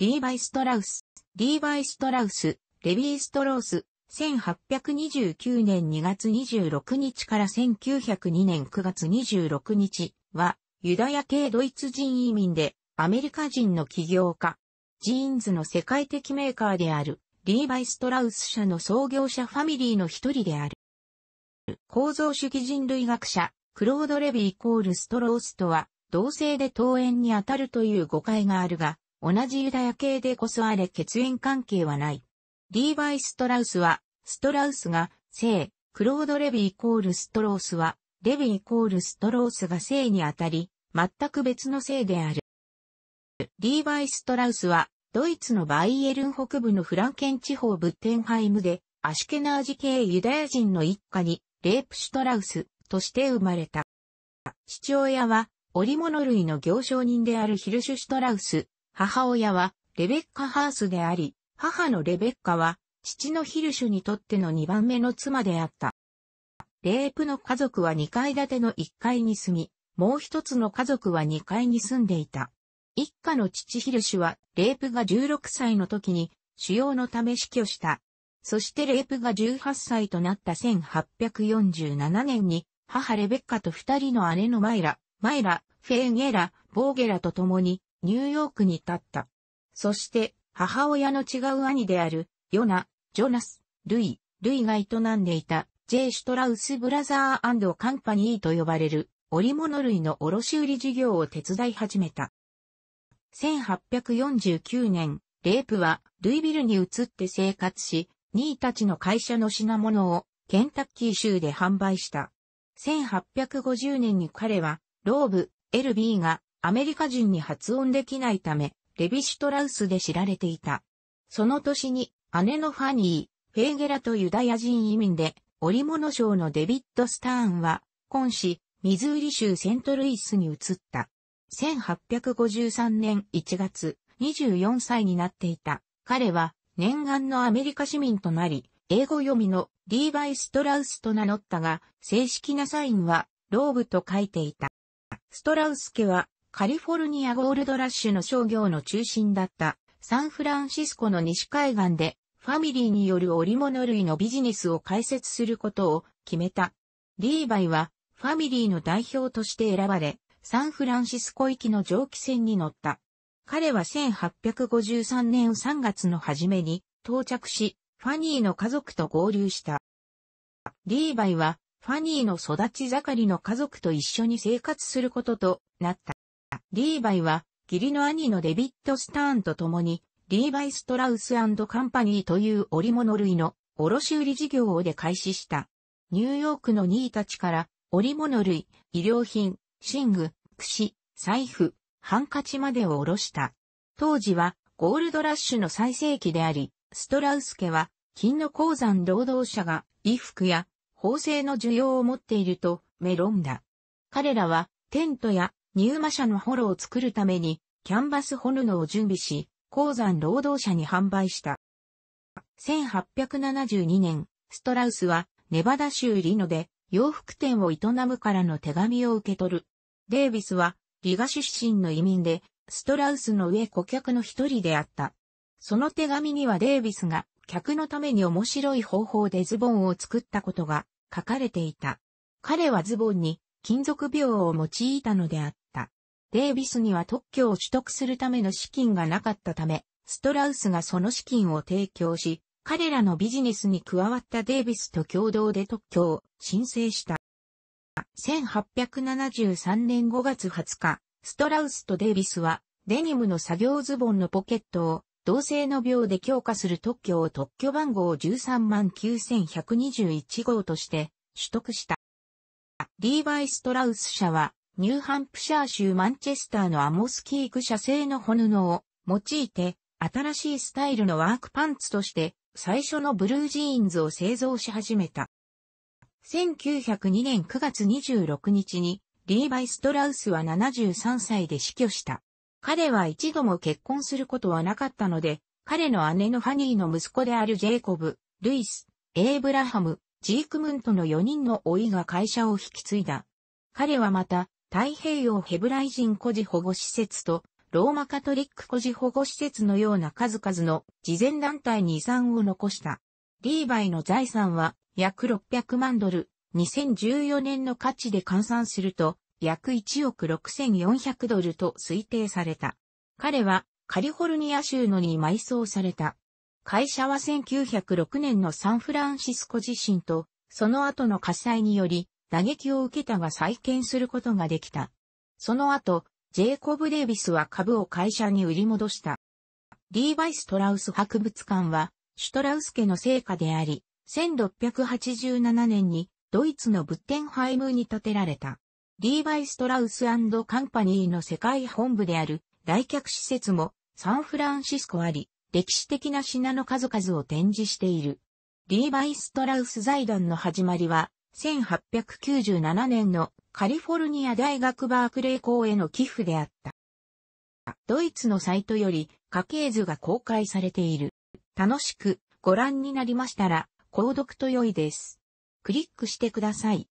リーバイ・ストラウス、リーバイ・ストラウス、レヴィー・ストロース、1829年2月26日から1902年9月26日は、ユダヤ系ドイツ人移民で、アメリカ人の起業家。ジーンズの世界的メーカーである、リーバイ・ストラウス社の創業者ファミリーの一人である。構造主義人類学者、クロード・レヴィイコール・ストロースとは、同性で登園にあたるという誤解があるが、同じユダヤ系でこそあれ血縁関係はない。リーバイ・ストラウスは、ストラウスが、聖、クロード・レビイコール・ストロースは、レビイコール・ストロースが聖にあたり、全く別の聖である。リーバイ・ストラウスは、ドイツのバイエルン北部のフランケン地方ブッテンハイムで、アシュケナージ系ユダヤ人の一家に、レープシュトラウスとして生まれた。父親は、織物類の行商人であるヒルシュ・シュトラウス、母親はレベッカ・ハースであり、母のレベッカは父のヒルシュにとっての2番目の妻であった。レープの家族は2階建ての1階に住み、もう一つの家族は2階に住んでいた。一家の父ヒルシュは、レープが16歳の時に、主要のため死去した。そしてレープが18歳となった1847年に、母レベッカと二人の姉のマイラ、マイラ、フェーゲラ、ボーゲラと共に、ニューヨークに立った。そして、母親の違う兄である、ヨナ、ジョナス、ルイ、ルイが営んでいた、ジェイ・シュトラウス・ブラザーカンパニーと呼ばれる、織物類の卸売事業を手伝い始めた。1849年、レープは、ルイビルに移って生活し、ニーたちの会社の品物を、ケンタッキー州で販売した。1850年に彼は、ローブ、エルビーが、アメリカ人に発音できないため、レビシュトラウスで知られていた。その年に、姉のファニー、フェーゲラとユダヤ人移民で、織物商のデビッド・スターンは、今市、ミズーリ州セントルイスに移った。1853年1月、24歳になっていた。彼は、念願のアメリカ市民となり、英語読みのリーバイ・ストラウスと名乗ったが、正式なサインは、ローブと書いていた。ストラウス家はカリフォルニアゴールドラッシュの商業の中心だったサンフランシスコの西海岸でファミリーによる織物類のビジネスを開設することを決めた。リーバイはファミリーの代表として選ばれ、サンフランシスコ行きの蒸気船に乗った。彼は1853年3月の初めに到着し、ファニーの家族と合流した。リーバイはファニーの育ち盛りの家族と一緒に生活することとなった。リーバイは、義理の兄のデビッド・スターンと共に、リーバイ・ストラウスカンパニーという織物類の卸売事業をで開始した。ニューヨークの兄たちから、織物類、衣料品、寝具、櫛、財布、ハンカチまでを卸した。当時は、ゴールドラッシュの最盛期であり、ストラウス家は、金の鉱山労働者が衣服や縫製の需要を持っていると、メロンだ。彼らは、テントや入馬社のホロを作るために、キャンバスホルノを準備し、鉱山労働者に販売した。1872年、ストラウスは、ネバダ州リノで、洋服店を営むからの手紙を受け取る。デイビスは、リガ出身の移民で、ストラウスの上顧客の一人であった。その手紙にはデイビスが、客のために面白い方法でズボンを作ったことが書かれていた。彼はズボンに金属病を用いたのであった。デイビスには特許を取得するための資金がなかったため、ストラウスがその資金を提供し、彼らのビジネスに加わったデイビスと共同で特許を申請した。1873年5月20日、ストラウスとデイビスは、デニムの作業ズボンのポケットを、同性の病で強化する特許を特許番号139,121号として取得した。リーバイ・ストラウス社はニューハンプシャー州マンチェスターのアモスキーク社製の本布を用いて、新しいスタイルのワークパンツとして、最初のブルージーンズを製造し始めた。1902年9月26日に、リーバイ・ストラウスは73歳で死去した。彼は一度も結婚することはなかったので、彼の姉のハニーの息子であるジェイコブ、ルイス、エイブラハム、ジークムントの4人の老いが会社を引き継いだ。彼はまた、太平洋ヘブライ人孤児保護施設と、ローマカトリック孤児保護施設のような数々の慈善団体に遺産を残した。リーバイの財産は約600万ドル、2014年の価値で換算すると約1億6400ドルと推定された。彼はカリフォルニア州のに埋葬された。会社は1906年のサンフランシスコ地震とその後の火災により打撃を受けたが再建することができた。その後、ジェイコブ・デイビスは株を会社に売り戻した。リーバイ・ストラウス博物館は、シュトラウス家の成果であり、1687年にドイツのブッテンハイムに建てられた。リーバイ・ストラウスカンパニーの世界本部である来客施設もサンフランシスコあり、歴史的な品の数々を展示している。リーバイ・ストラウス財団の始まりは、1897年のカリフォルニア大学バークレー校への寄付であった。ドイツのサイトより家系図が公開されている。楽しくご覧になりましたら、購読と良いです。クリックしてください。